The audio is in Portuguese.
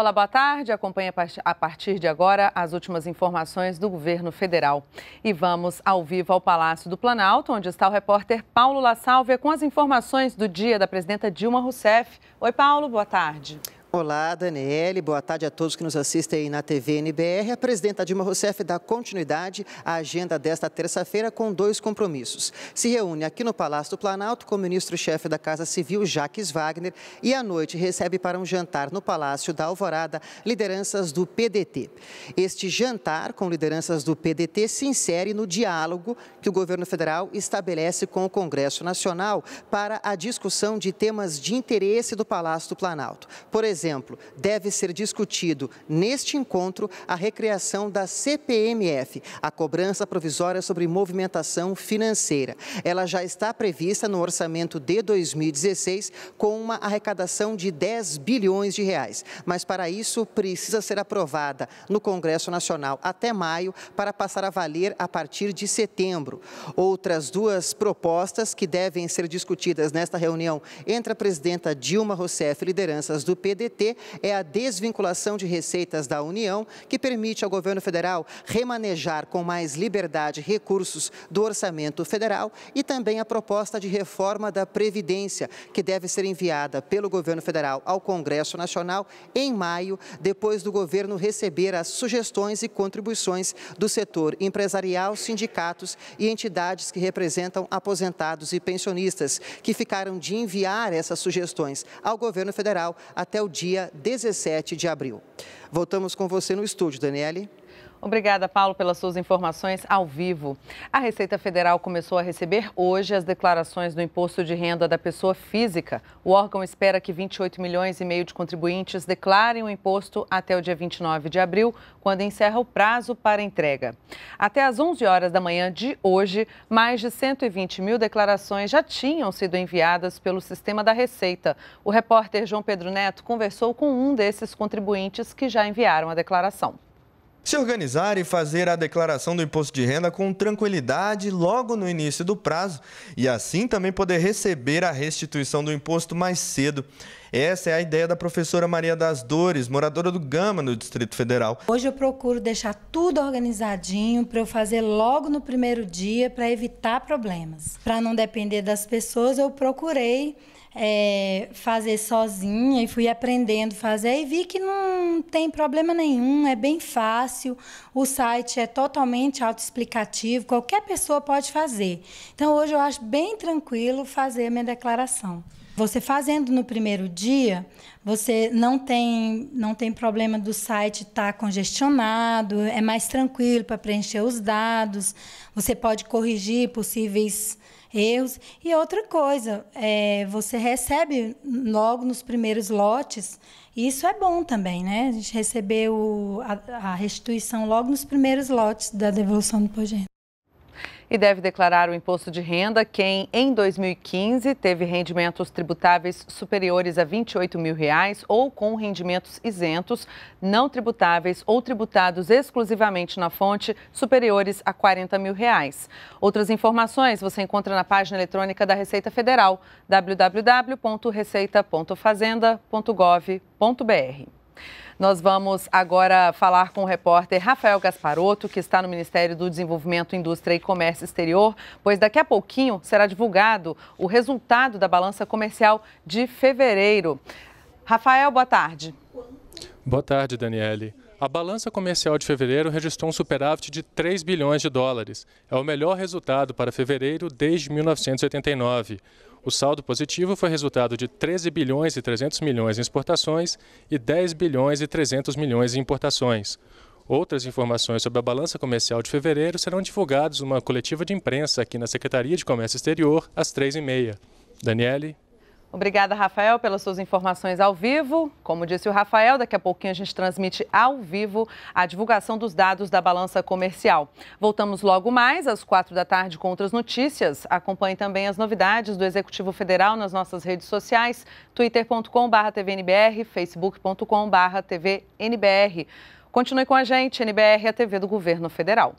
Olá, boa tarde. Acompanhe a partir de agora as últimas informações do governo federal. E vamos ao vivo ao Palácio do Planalto, onde está o repórter Paulo La Sálvia com as informações do dia da presidenta Dilma Rousseff. Oi, Paulo, boa tarde. Olá, Daniele. Boa tarde a todos que nos assistem na TV NBR. A presidenta Dilma Rousseff dá continuidade à agenda desta terça-feira com dois compromissos. Se reúne aqui no Palácio do Planalto com o ministro-chefe da Casa Civil, Jaques Wagner, e à noite recebe para um jantar no Palácio da Alvorada lideranças do PDT. Este jantar com lideranças do PDT se insere no diálogo que o governo federal estabelece com o Congresso Nacional para a discussão de temas de interesse do Palácio do Planalto. Por exemplo, exemplo, deve ser discutido neste encontro a recriação da CPMF, a cobrança provisória sobre movimentação financeira. Ela já está prevista no orçamento de 2016 com uma arrecadação de 10 bilhões de reais, mas para isso precisa ser aprovada no Congresso Nacional até maio para passar a valer a partir de setembro. Outras duas propostas que devem ser discutidas nesta reunião entre a presidenta Dilma Rousseff e lideranças do PDT é a desvinculação de receitas da União, que permite ao governo federal remanejar com mais liberdade recursos do orçamento federal e também a proposta de reforma da Previdência, que deve ser enviada pelo governo federal ao Congresso Nacional em maio, depois do governo receber as sugestões e contribuições do setor empresarial, sindicatos e entidades que representam aposentados e pensionistas, que ficaram de enviar essas sugestões ao governo federal até o dia dia 17 de abril. Voltamos com você no estúdio, Daniele. Obrigada, Paulo, pelas suas informações ao vivo. A Receita Federal começou a receber hoje as declarações do imposto de renda da pessoa física. O órgão espera que 28 milhões e meio de contribuintes declarem o imposto até o dia 29 de abril, quando encerra o prazo para entrega. Até às 11 horas da manhã de hoje, mais de 120 mil declarações já tinham sido enviadas pelo sistema da Receita. O repórter João Pedro Neto conversou com um desses contribuintes que já enviaram a declaração se organizar e fazer a declaração do imposto de renda com tranquilidade logo no início do prazo e assim também poder receber a restituição do imposto mais cedo. Essa é a ideia da professora Maria das Dores, moradora do Gama, no Distrito Federal. Hoje eu procuro deixar tudo organizadinho para eu fazer logo no primeiro dia para evitar problemas. Para não depender das pessoas, eu procurei é, fazer sozinha e fui aprendendo a fazer e vi que não tem problema nenhum, é bem fácil. O site é totalmente autoexplicativo, qualquer pessoa pode fazer. Então hoje eu acho bem tranquilo fazer a minha declaração. Você fazendo no primeiro dia, você não tem, não tem problema do site estar tá congestionado, é mais tranquilo para preencher os dados, você pode corrigir possíveis erros. E outra coisa, é, você recebe logo nos primeiros lotes, e isso é bom também, né? A gente recebeu a, a restituição logo nos primeiros lotes da devolução do Pogênio e deve declarar o imposto de renda quem, em 2015, teve rendimentos tributáveis superiores a R$ 28 mil reais ou com rendimentos isentos, não tributáveis ou tributados exclusivamente na fonte, superiores a R$ 40 mil reais. Outras informações você encontra na página eletrônica da Receita Federal, www.receita.fazenda.gov.br. Nós vamos agora falar com o repórter Rafael Gasparotto, que está no Ministério do Desenvolvimento, Indústria e Comércio Exterior, pois daqui a pouquinho será divulgado o resultado da balança comercial de fevereiro. Rafael, boa tarde. Boa tarde, Daniele. A balança comercial de fevereiro registrou um superávit de 3 bilhões de dólares. É o melhor resultado para fevereiro desde 1989. O saldo positivo foi resultado de 13 bilhões e 300 milhões em exportações e 10 bilhões e 300 milhões em importações. Outras informações sobre a balança comercial de fevereiro serão divulgadas numa coletiva de imprensa aqui na Secretaria de Comércio Exterior às três e meia. Daniele. Obrigada, Rafael, pelas suas informações ao vivo. Como disse o Rafael, daqui a pouquinho a gente transmite ao vivo a divulgação dos dados da balança comercial. Voltamos logo mais às quatro da tarde com outras notícias. Acompanhe também as novidades do Executivo Federal nas nossas redes sociais, twitter.com/tvnbr, facebook.com/tvnbr. Continue com a gente, NBR, a TV do Governo Federal.